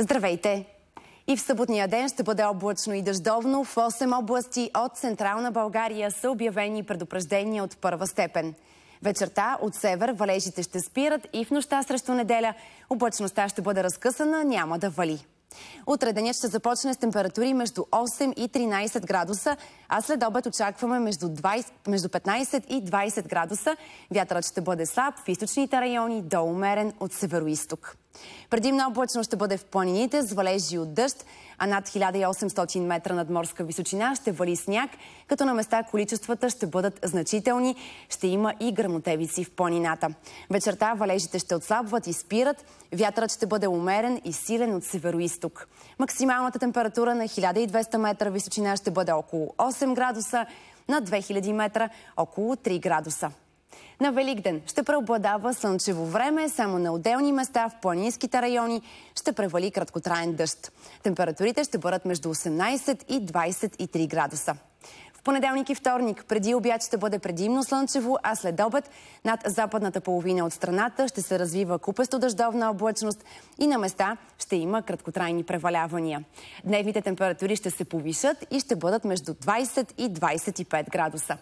Здравейте! И в съботния ден ще бъде облачно и дъждовно. В 8 области от Централна България са обявени предупреждения от първа степен. Вечерта от север валежите ще спират и в нощта срещу неделя облачността ще бъде разкъсана, няма да вали. Утре денят ще започне с температури между 8 и 13 градуса, а след обед очакваме между, 20, между 15 и 20 градуса. Вятърът ще бъде слаб в източните райони, до умерен от северо-исток много облачно ще бъде в планините с валежи от дъжд, а над 1800 метра над морска височина ще вали сняг, като на места количествата ще бъдат значителни, ще има и грамотевици в планината. Вечерта валежите ще отслабват и спират, вятърът ще бъде умерен и силен от северо-исток. Максималната температура на 1200 метра височина ще бъде около 8 градуса, на 2000 метра около 3 градуса. На Великден ще преобладава слънчево време, само на отделни места в планинските райони ще превали краткотраен дъжд. Температурите ще бъдат между 18 и 23 градуса. В понеделник и вторник преди обяд ще бъде предимно слънчево, а след обед над западната половина от страната ще се развива купесто дъждовна облачност и на места ще има краткотрайни превалявания. Дневните температури ще се повишат и ще бъдат между 20 и 25 градуса.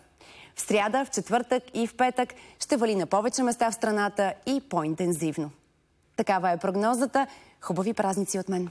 В сряда, в четвъртък и в петък ще вали на повече места в страната и по-интензивно. Такава е прогнозата. Хубави празници от мен!